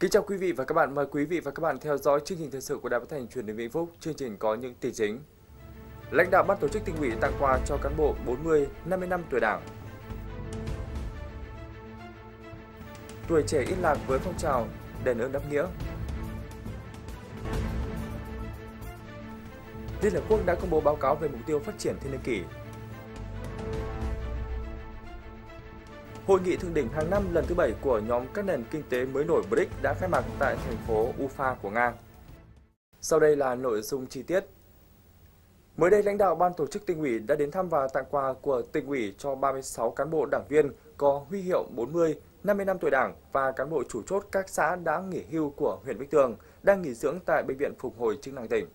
Kính chào quý vị và các bạn, mời quý vị và các bạn theo dõi chương trình thời sự của Đài Phát thanh Truyền hình Vĩnh Phúc. Chương trình có những tin chính. Lãnh đạo ban tổ chức tỉnh ủy tặng quà cho cán bộ 40, 50 năm tuổi Đảng. Tuổi trẻ yên lạc với phong trào đền ơn đáp nghĩa. Liên Hợp Quốc đã công bố báo cáo về mục tiêu phát triển thiên niên kỷ Hội nghị thượng đỉnh hàng năm lần thứ bảy của nhóm các nền kinh tế mới nổi BRICS đã khai mạc tại thành phố Ufa của Nga. Sau đây là nội dung chi tiết. Mới đây, lãnh đạo Ban tổ chức tỉnh ủy đã đến thăm và tặng quà của tỉnh ủy cho 36 cán bộ đảng viên có huy hiệu 40, 50 năm tuổi đảng và cán bộ chủ chốt các xã đã nghỉ hưu của huyện Vĩnh Tường đang nghỉ dưỡng tại Bệnh viện Phục hồi chức năng tỉnh.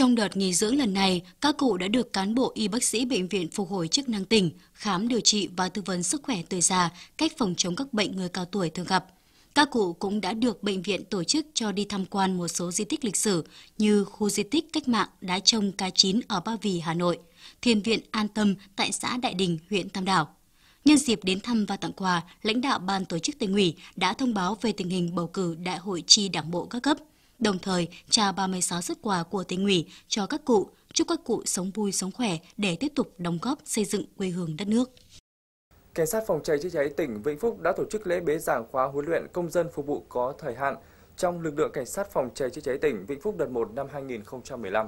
Trong đợt nghỉ dưỡng lần này, các cụ đã được cán bộ y bác sĩ Bệnh viện Phục hồi chức năng tỉnh khám điều trị và tư vấn sức khỏe tuổi già, cách phòng chống các bệnh người cao tuổi thường gặp. Các cụ cũng đã được bệnh viện tổ chức cho đi tham quan một số di tích lịch sử như khu di tích cách mạng Đá Trông Cá Chín ở Ba Vì, Hà Nội, Thiền viện An Tâm tại xã Đại Đình, huyện Tam Đảo. Nhân dịp đến thăm và tặng quà, lãnh đạo ban tổ chức tỉnh ủy đã thông báo về tình hình bầu cử đại hội chi đảng bộ các cấp – đồng thời trao 36 xuất quà của tỉnh ủy cho các cụ, chúc các cụ sống vui sống khỏe để tiếp tục đóng góp xây dựng quê hương đất nước. Cảnh sát phòng cháy chữa cháy tỉnh Vĩnh Phúc đã tổ chức lễ bế giảng khóa huấn luyện công dân phục vụ có thời hạn trong lực lượng cảnh sát phòng cháy chữa cháy tỉnh Vĩnh Phúc đợt 1 năm 2015.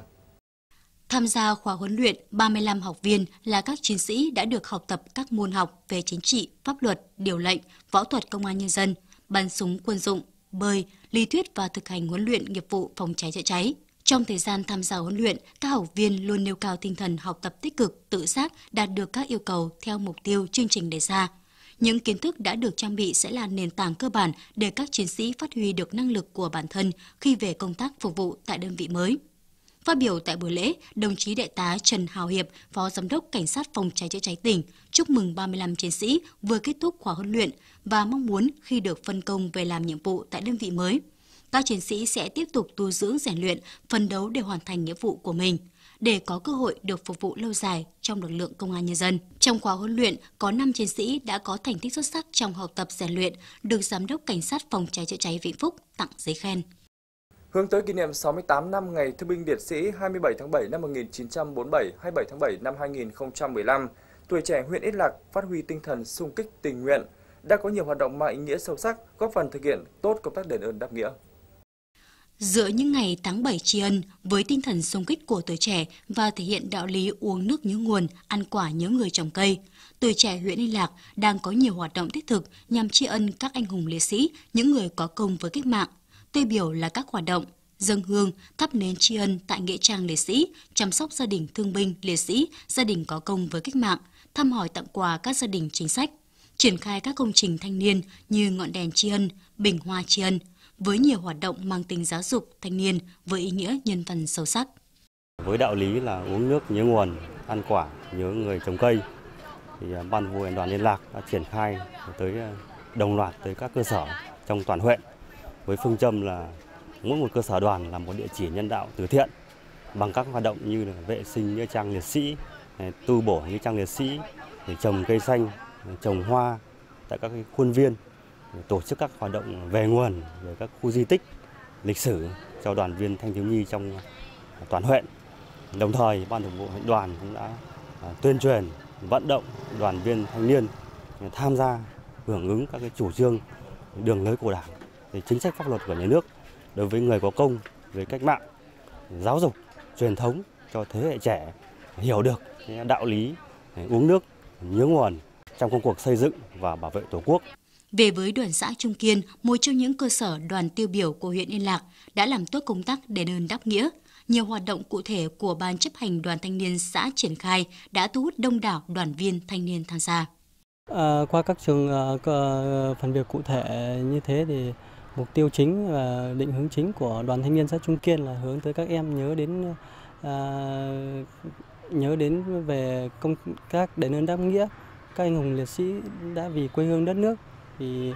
Tham gia khóa huấn luyện, 35 học viên là các chiến sĩ đã được học tập các môn học về chính trị, pháp luật, điều lệnh, võ thuật công an nhân dân, bắn súng quân dụng, bơi, lý thuyết và thực hành huấn luyện nghiệp vụ phòng cháy chữa cháy. Trong thời gian tham gia huấn luyện, các học viên luôn nêu cao tinh thần học tập tích cực, tự giác, đạt được các yêu cầu theo mục tiêu chương trình đề ra. Những kiến thức đã được trang bị sẽ là nền tảng cơ bản để các chiến sĩ phát huy được năng lực của bản thân khi về công tác phục vụ tại đơn vị mới. Phát biểu tại buổi lễ, đồng chí đại tá Trần Hào Hiệp, Phó Giám đốc Cảnh sát phòng cháy chữa cháy tỉnh, chúc mừng 35 chiến sĩ vừa kết thúc khóa huấn luyện và mong muốn khi được phân công về làm nhiệm vụ tại đơn vị mới, các chiến sĩ sẽ tiếp tục tu dưỡng rèn luyện, phấn đấu để hoàn thành nghĩa vụ của mình để có cơ hội được phục vụ lâu dài trong lực lượng công an nhân dân. Trong khóa huấn luyện, có 5 chiến sĩ đã có thành tích xuất sắc trong học tập rèn luyện, được Giám đốc Cảnh sát Phòng cháy chữa cháy Vĩnh Phúc tặng giấy khen. Hướng tới kỷ niệm 68 năm Ngày Thương binh Liệt sĩ 27 tháng 7 năm 1947, 27 tháng 7 năm 2015, tuổi trẻ huyện Ít Lạc phát huy tinh thần sung kích tình nguyện, đã có nhiều hoạt động mang ý nghĩa sâu sắc, góp phần thực hiện tốt công tác đền ơn đáp nghĩa. Giữa những ngày tháng 7 tri ân, với tinh thần sung kích của tuổi trẻ và thể hiện đạo lý uống nước nhớ nguồn, ăn quả nhớ người trồng cây, tuổi trẻ huyện Yên Lạc đang có nhiều hoạt động thiết thực nhằm tri ân các anh hùng liệt sĩ, những người có công với cách mạng, tiêu biểu là các hoạt động dân hương, thắp nến tri ân tại nghĩa trang liệt sĩ, chăm sóc gia đình thương binh, liệt sĩ, gia đình có công với cách mạng, thăm hỏi tặng quà các gia đình chính sách, triển khai các công trình thanh niên như ngọn đèn tri ân, bình hoa tri ân, với nhiều hoạt động mang tính giáo dục thanh niên với ý nghĩa nhân văn sâu sắc. Với đạo lý là uống nước nhớ nguồn, ăn quả nhớ người trồng cây, thì à, ban vụ đoàn liên lạc đã triển khai tới à, đồng loạt tới các cơ sở trong toàn huyện với phương châm là mỗi một cơ sở đoàn là một địa chỉ nhân đạo từ thiện bằng các hoạt động như là vệ sinh nghĩa trang liệt sĩ, tu bổ nghĩa trang liệt sĩ, để trồng cây xanh, trồng hoa tại các khuôn viên, tổ chức các hoạt động về nguồn về các khu di tích lịch sử cho đoàn viên thanh thiếu nhi trong à, toàn huyện. Đồng thời, ban thường vụ huyện đoàn cũng đã à, tuyên truyền vận động đoàn viên thanh niên tham gia hưởng ứng các cái chủ trương đường lối của đảng chính sách pháp luật của nhà nước đối với người có công với cách mạng, giáo dục, truyền thống cho thế hệ trẻ hiểu được đạo lý uống nước nhớ nguồn trong công cuộc xây dựng và bảo vệ Tổ quốc. Về với đoàn xã Trung Kiên, một trong những cơ sở đoàn tiêu biểu của huyện Yên Lạc đã làm tốt công tác đền ơn đáp nghĩa. Nhiều hoạt động cụ thể của Ban chấp hành đoàn thanh niên xã triển khai đã thu hút đông đảo đoàn viên thanh niên tham gia. À, qua các trường à, à phần việc cụ thể như thế thì Mục tiêu chính và định hướng chính của đoàn thanh niên xã Trung Kiên là hướng tới các em nhớ đến à, nhớ đến về công tác đền ơn đáp nghĩa các anh hùng liệt sĩ đã vì quê hương đất nước thì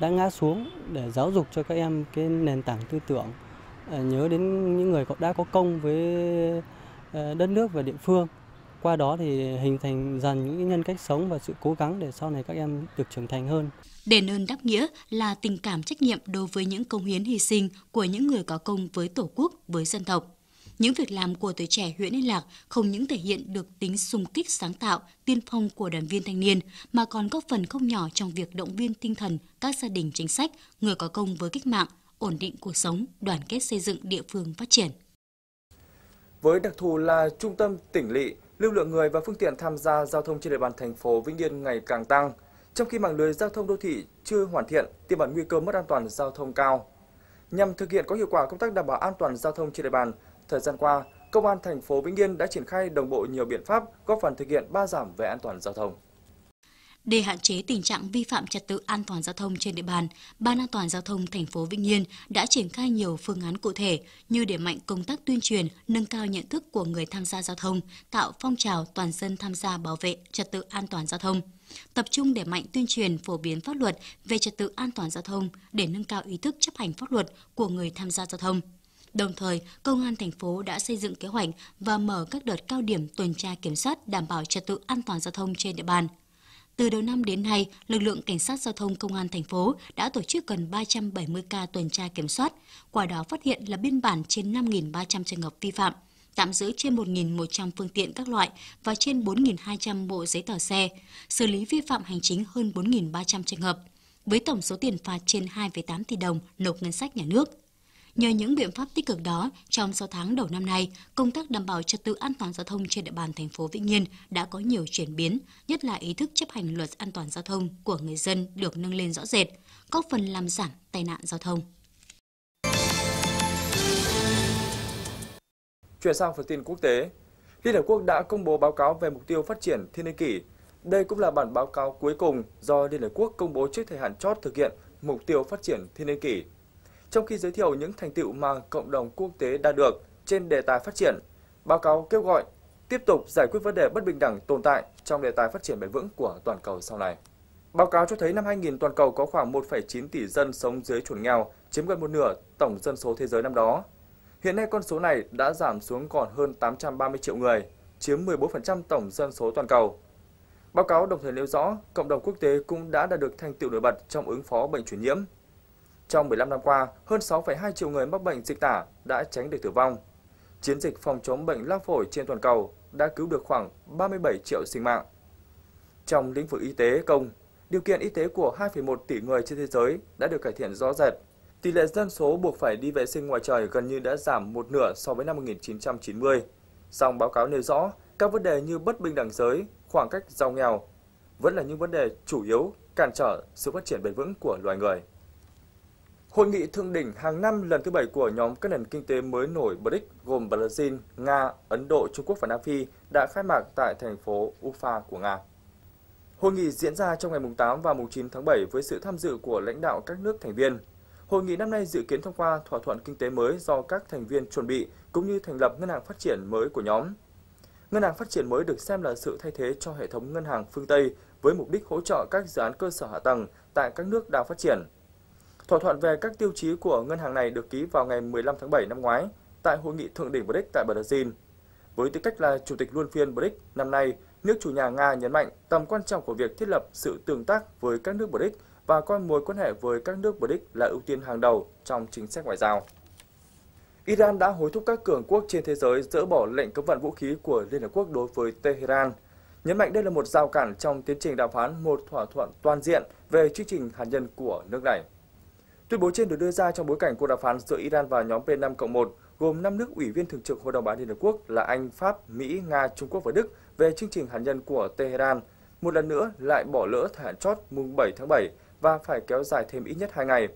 đã ngã xuống để giáo dục cho các em cái nền tảng tư tưởng à, nhớ đến những người đã có công với à, đất nước và địa phương qua đó thì hình thành dần những nhân cách sống và sự cố gắng để sau này các em được trưởng thành hơn. Đền ơn đáp nghĩa là tình cảm trách nhiệm đối với những công hiến hy sinh của những người có công với Tổ quốc, với dân tộc. Những việc làm của tuổi trẻ huyện Yên Lạc không những thể hiện được tính sung kích sáng tạo, tiên phong của đoàn viên thanh niên, mà còn góp phần không nhỏ trong việc động viên tinh thần các gia đình chính sách, người có công với cách mạng, ổn định cuộc sống, đoàn kết xây dựng địa phương phát triển. Với đặc thù là trung tâm tỉnh lỵ, lưu lượng người và phương tiện tham gia giao thông trên địa bàn thành phố Vĩnh Yên ngày càng tăng, trong khi mạng lưới giao thông đô thị chưa hoàn thiện, tiềm ẩn nguy cơ mất an toàn giao thông cao. Nhằm thực hiện có hiệu quả công tác đảm bảo an toàn giao thông trên địa bàn, thời gian qua, Công an thành phố Vĩnh Yên đã triển khai đồng bộ nhiều biện pháp góp phần thực hiện ba giảm về an toàn giao thông. Để hạn chế tình trạng vi phạm trật tự an toàn giao thông trên địa bàn, Ban An toàn giao thông thành phố Vĩnh Yên đã triển khai nhiều phương án cụ thể như để mạnh công tác tuyên truyền, nâng cao nhận thức của người tham gia giao thông, tạo phong trào toàn dân tham gia bảo vệ trật tự an toàn giao thông tập trung để mạnh tuyên truyền phổ biến pháp luật về trật tự an toàn giao thông để nâng cao ý thức chấp hành pháp luật của người tham gia giao thông. Đồng thời, Công an thành phố đã xây dựng kế hoạch và mở các đợt cao điểm tuần tra kiểm soát đảm bảo trật tự an toàn giao thông trên địa bàn. Từ đầu năm đến nay, lực lượng cảnh sát giao thông công an thành phố đã tổ chức gần 370 ca tuần tra kiểm soát, quả đó phát hiện là biên bản trên 5.300 trường hợp vi phạm, tạm giữ trên 1.100 phương tiện các loại và trên 4.200 bộ giấy tờ xe, xử lý vi phạm hành chính hơn 4.300 trường hợp, với tổng số tiền phạt trên 2,8 tỷ đồng nộp ngân sách nhà nước. Nhờ những biện pháp tích cực đó, trong 6 tháng đầu năm nay, công tác đảm bảo trật tự an toàn giao thông trên địa bàn thành phố Vĩnh Yên đã có nhiều chuyển biến, nhất là ý thức chấp hành luật an toàn giao thông của người dân được nâng lên rõ rệt, góp phần làm giảm tai nạn giao thông. Chuyển sang phần tin quốc tế, Liên Hợp Quốc đã công bố báo cáo về mục tiêu phát triển thiên niên kỷ. Đây cũng là bản báo cáo cuối cùng do Liên Hợp Quốc công bố trước thời hạn chót thực hiện mục tiêu phát triển thiên niên kỷ trong khi giới thiệu những thành tựu mà cộng đồng quốc tế đạt được trên đề tài phát triển. Báo cáo kêu gọi tiếp tục giải quyết vấn đề bất bình đẳng tồn tại trong đề tài phát triển bền vững của toàn cầu sau này. Báo cáo cho thấy năm 2000 toàn cầu có khoảng 1,9 tỷ dân sống dưới chuẩn nghèo, chiếm gần một nửa tổng dân số thế giới năm đó. Hiện nay con số này đã giảm xuống còn hơn 830 triệu người, chiếm 14% tổng dân số toàn cầu. Báo cáo đồng thời nêu rõ, cộng đồng quốc tế cũng đã đạt được thành tựu nổi bật trong ứng phó bệnh truyền nhiễm, trong 15 năm qua, hơn 6,2 triệu người mắc bệnh dịch tả đã tránh được tử vong. Chiến dịch phòng chống bệnh lao phổi trên toàn cầu đã cứu được khoảng 37 triệu sinh mạng. Trong lĩnh vực y tế công, điều kiện y tế của 2,1 tỷ người trên thế giới đã được cải thiện rõ rệt. Tỷ lệ dân số buộc phải đi vệ sinh ngoài trời gần như đã giảm một nửa so với năm 1990. Song báo cáo nêu rõ, các vấn đề như bất bình đẳng giới, khoảng cách giàu nghèo vẫn là những vấn đề chủ yếu cản trở sự phát triển bền vững của loài người. Hội nghị thượng đỉnh hàng năm lần thứ bảy của nhóm các nền kinh tế mới nổi BRICS gồm Brazil, Nga, Ấn Độ, Trung Quốc và Nam Phi đã khai mạc tại thành phố Ufa của Nga. Hội nghị diễn ra trong ngày 8 và 9 tháng 7 với sự tham dự của lãnh đạo các nước thành viên. Hội nghị năm nay dự kiến thông qua thỏa thuận kinh tế mới do các thành viên chuẩn bị cũng như thành lập ngân hàng phát triển mới của nhóm. Ngân hàng phát triển mới được xem là sự thay thế cho hệ thống ngân hàng phương Tây với mục đích hỗ trợ các dự án cơ sở hạ tầng tại các nước đang phát triển – Thỏa thuận về các tiêu chí của ngân hàng này được ký vào ngày 15 tháng 7 năm ngoái tại hội nghị thượng đỉnh BRICS tại Brazil. Với tư cách là chủ tịch luân phiên BRICS năm nay, nước chủ nhà Nga nhấn mạnh tầm quan trọng của việc thiết lập sự tương tác với các nước BRICS và coi mối quan hệ với các nước BRICS là ưu tiên hàng đầu trong chính sách ngoại giao. Iran đã hối thúc các cường quốc trên thế giới dỡ bỏ lệnh cấm vận vũ khí của Liên Hợp Quốc đối với Tehran, nhấn mạnh đây là một rào cản trong tiến trình đàm phán một thỏa thuận toàn diện về chương trình hạt nhân của nước này. Tuyên bố trên được đưa ra trong bối cảnh cuộc đàm phán giữa Iran và nhóm P5 1 gồm 5 nước ủy viên thường trực Hội đồng Bảo an Liên Hợp Quốc là Anh, Pháp, Mỹ, Nga, Trung Quốc và Đức về chương trình hạt nhân của Tehran, một lần nữa lại bỏ lỡ thời hạn chót mùng 7 tháng 7 và phải kéo dài thêm ít nhất 2 ngày.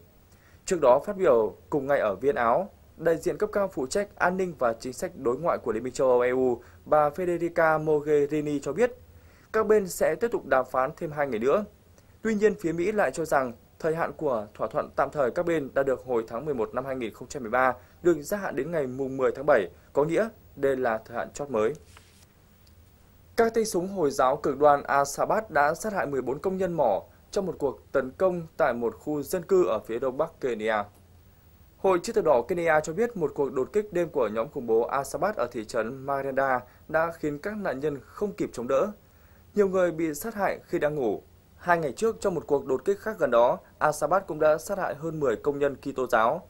Trước đó phát biểu cùng ngày ở Viên Áo, đại diện cấp cao phụ trách an ninh và chính sách đối ngoại của Liên minh châu Âu EU, bà Federica Mogherini cho biết, các bên sẽ tiếp tục đàm phán thêm hai ngày nữa. Tuy nhiên, phía Mỹ lại cho rằng Thời hạn của thỏa thuận tạm thời các bên đã được hồi tháng 11 năm 2013 được gia hạn đến ngày mùng 10 tháng 7, có nghĩa đây là thời hạn chót mới. Các tay súng Hồi giáo cực đoan Al-Shabaab đã sát hại 14 công nhân mỏ trong một cuộc tấn công tại một khu dân cư ở phía đông bắc Kenya. Hội chữ thập đỏ Kenya cho biết một cuộc đột kích đêm của nhóm khủng bố Al-Shabaab ở thị trấn Marenda đã khiến các nạn nhân không kịp chống đỡ. Nhiều người bị sát hại khi đang ngủ Hai ngày trước, trong một cuộc đột kích khác gần đó, Al-Shabaab cũng đã sát hại hơn 10 công nhân Kitô giáo.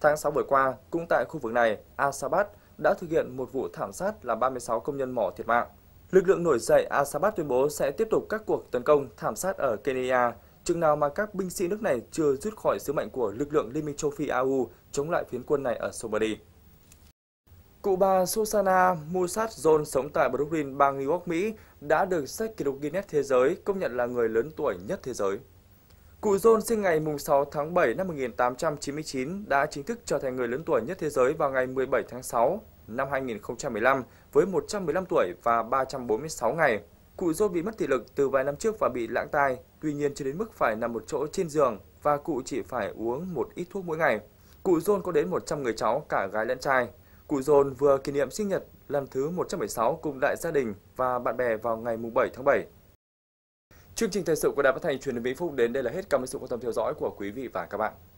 Tháng 6 vừa qua, cũng tại khu vực này, Al-Shabaab đã thực hiện một vụ thảm sát làm 36 công nhân mỏ thiệt mạng. Lực lượng nổi dậy Al-Shabaab tuyên bố sẽ tiếp tục các cuộc tấn công thảm sát ở Kenya, chừng nào mà các binh sĩ nước này chưa rút khỏi sứ mệnh của lực lượng Liên minh châu Phi AU chống lại phiến quân này ở Somalia. Cụ bà Susanna Musat John sống tại Brooklyn, bang New York, Mỹ đã được sách kỷ lục Guinness Thế giới công nhận là người lớn tuổi nhất thế giới. Cụ John sinh ngày 6 tháng 7 năm 1899 đã chính thức trở thành người lớn tuổi nhất thế giới vào ngày 17 tháng 6 năm 2015 với 115 tuổi và 346 ngày. Cụ John bị mất thị lực từ vài năm trước và bị lãng tai, tuy nhiên chưa đến mức phải nằm một chỗ trên giường và cụ chỉ phải uống một ít thuốc mỗi ngày. Cụ John có đến 100 người cháu, cả gái lẫn trai. Cụ Dồn vừa kỷ niệm sinh nhật lần thứ 176 cùng đại gia đình và bạn bè vào ngày 7 tháng 7. Chương trình thời sự của Đài Phát Thanh truyền hình Vĩnh Phúc đến đây là hết. Cảm ơn sự quan tâm theo dõi của quý vị và các bạn.